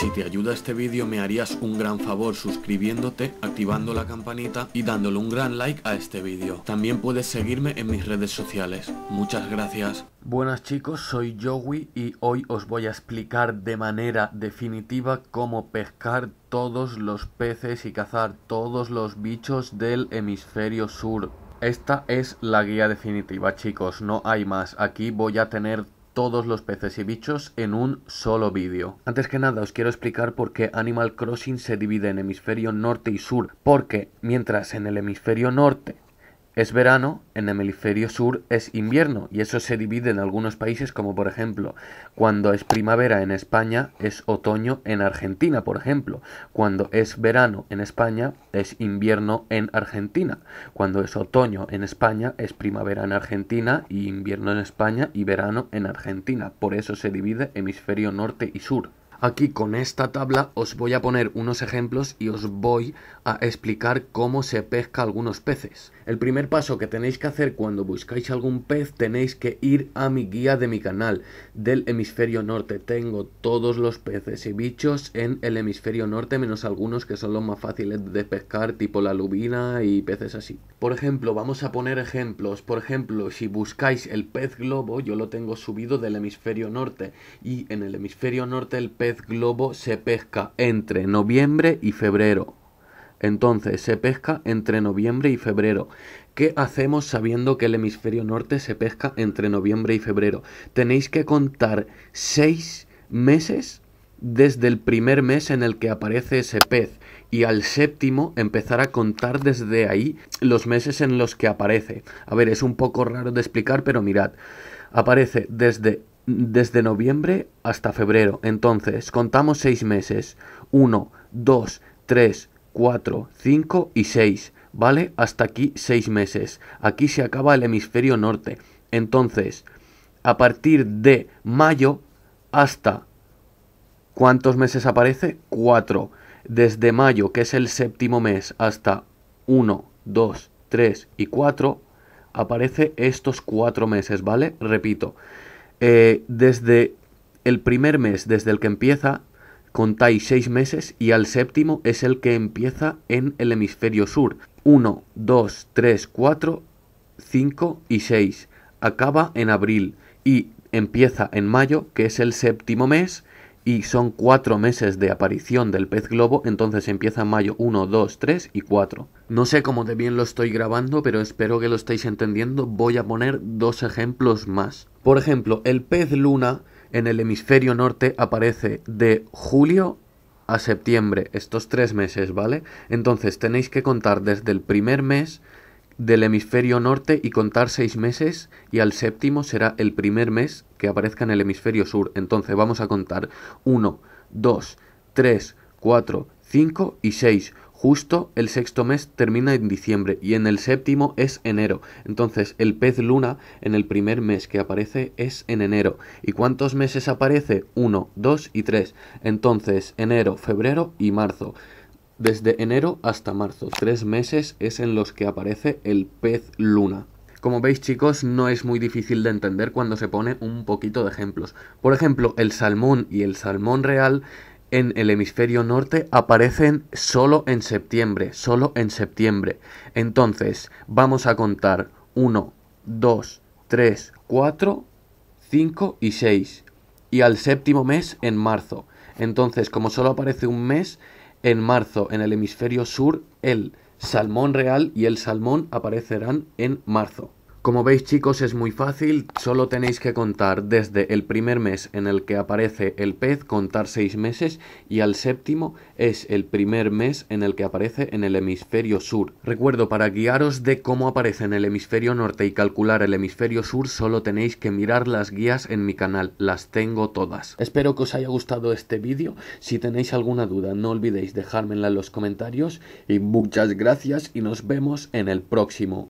Si te ayuda este vídeo me harías un gran favor suscribiéndote, activando la campanita y dándole un gran like a este vídeo. También puedes seguirme en mis redes sociales. Muchas gracias. Buenas chicos, soy Joey y hoy os voy a explicar de manera definitiva cómo pescar todos los peces y cazar todos los bichos del hemisferio sur. Esta es la guía definitiva chicos, no hay más. Aquí voy a tener todos los peces y bichos en un solo vídeo. Antes que nada os quiero explicar por qué Animal Crossing se divide en hemisferio norte y sur, porque mientras en el hemisferio norte es verano, en el hemisferio sur es invierno, y eso se divide en algunos países, como por ejemplo, cuando es primavera en España, es otoño en Argentina, por ejemplo. Cuando es verano en España, es invierno en Argentina. Cuando es otoño en España, es primavera en Argentina, y invierno en España y verano en Argentina. Por eso se divide hemisferio norte y sur. Aquí con esta tabla os voy a poner unos ejemplos y os voy a explicar cómo se pesca algunos peces. El primer paso que tenéis que hacer cuando buscáis algún pez tenéis que ir a mi guía de mi canal del hemisferio norte. Tengo todos los peces y bichos en el hemisferio norte menos algunos que son los más fáciles de pescar tipo la lubina y peces así. Por ejemplo, vamos a poner ejemplos. Por ejemplo, si buscáis el pez globo, yo lo tengo subido del hemisferio norte y en el hemisferio norte el pez globo se pesca entre noviembre y febrero. Entonces, se pesca entre noviembre y febrero. ¿Qué hacemos sabiendo que el hemisferio norte se pesca entre noviembre y febrero? Tenéis que contar seis meses desde el primer mes en el que aparece ese pez y al séptimo empezar a contar desde ahí los meses en los que aparece. A ver, es un poco raro de explicar, pero mirad, aparece desde desde noviembre hasta febrero. Entonces, contamos seis meses. 1, 2, 3, 4, 5 y 6. ¿Vale? Hasta aquí seis meses. Aquí se acaba el hemisferio norte. Entonces, a partir de mayo hasta... ¿Cuántos meses aparece? 4. Desde mayo, que es el séptimo mes, hasta 1, 2, 3 y 4, aparece estos cuatro meses, ¿vale? Repito, eh, desde el primer mes, desde el que empieza, contáis seis meses y al séptimo es el que empieza en el hemisferio sur. 1, 2, 3, 4, 5 y 6. Acaba en abril y empieza en mayo, que es el séptimo mes, y son cuatro meses de aparición del pez globo, entonces empieza mayo 1, 2, 3 y 4. No sé cómo de bien lo estoy grabando, pero espero que lo estéis entendiendo. Voy a poner dos ejemplos más. Por ejemplo, el pez luna en el hemisferio norte aparece de julio a septiembre, estos tres meses, ¿vale? Entonces tenéis que contar desde el primer mes del hemisferio norte y contar seis meses y al séptimo será el primer mes que aparezca en el hemisferio sur. Entonces vamos a contar 1, 2, 3, 4, 5 y 6. Justo el sexto mes termina en diciembre y en el séptimo es enero. Entonces el pez luna en el primer mes que aparece es en enero. ¿Y cuántos meses aparece? 1, 2 y 3. Entonces enero, febrero y marzo. Desde enero hasta marzo, tres meses es en los que aparece el pez luna. Como veis chicos, no es muy difícil de entender cuando se pone un poquito de ejemplos. Por ejemplo, el salmón y el salmón real en el hemisferio norte aparecen solo en septiembre, solo en septiembre. Entonces, vamos a contar 1, 2, 3, 4, 5 y 6. Y al séptimo mes en marzo. Entonces, como solo aparece un mes, en marzo, en el hemisferio sur, el salmón real y el salmón aparecerán en marzo. Como veis chicos es muy fácil, solo tenéis que contar desde el primer mes en el que aparece el pez, contar seis meses y al séptimo es el primer mes en el que aparece en el hemisferio sur. Recuerdo, para guiaros de cómo aparece en el hemisferio norte y calcular el hemisferio sur solo tenéis que mirar las guías en mi canal, las tengo todas. Espero que os haya gustado este vídeo, si tenéis alguna duda no olvidéis dejármela en los comentarios y muchas gracias y nos vemos en el próximo.